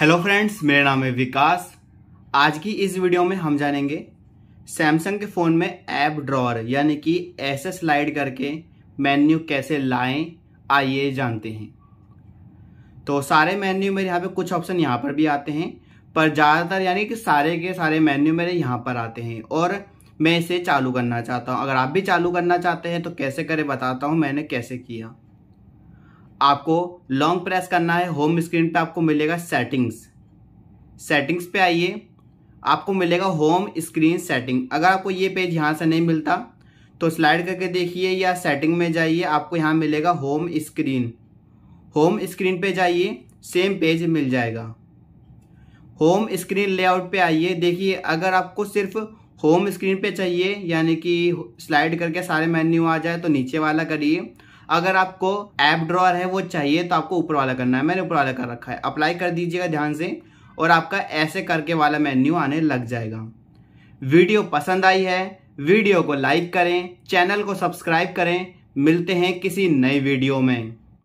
hello friends मेरा नाम है विकास आज की इस वीडियो में हम जानेंगे सैमसंग के फ़ोन में ऐप ड्रॉर यानी कि ऐसे स्लाइड करके मेन्यू कैसे लाएं आइए जानते हैं तो सारे मेन्यू मेरे यहाँ पे कुछ ऑप्शन यहाँ पर भी आते हैं पर ज़्यादातर यानी कि सारे के सारे मेन्यू मेरे यहाँ पर आते हैं और मैं इसे चालू करना चाहता हूँ अगर आप भी चालू करना चाहते हैं तो कैसे करें बताता हूँ मैंने कैसे किया आपको लॉन्ग प्रेस करना है होम स्क्रीन पे आपको मिलेगा सेटिंग्स सेटिंग्स पे आइए आपको मिलेगा होम स्क्रीन सेटिंग अगर आपको ये पेज यहाँ से नहीं मिलता तो स्लाइड करके देखिए या सेटिंग में जाइए आपको यहाँ मिलेगा होम स्क्रीन होम स्क्रीन पे जाइए सेम पेज मिल जाएगा होम स्क्रीन लेआउट पे आइए देखिए अगर आपको सिर्फ होम स्क्रीन पे चाहिए यानी कि स्लाइड करके सारे मेन्यू आ जाए तो नीचे वाला करिए अगर आपको ऐप ड्रॉअर है वो चाहिए तो आपको ऊपर वाला करना है मैंने ऊपर वाला कर रखा है अप्लाई कर दीजिएगा ध्यान से और आपका ऐसे करके वाला मेन्यू आने लग जाएगा वीडियो पसंद आई है वीडियो को लाइक करें चैनल को सब्सक्राइब करें मिलते हैं किसी नई वीडियो में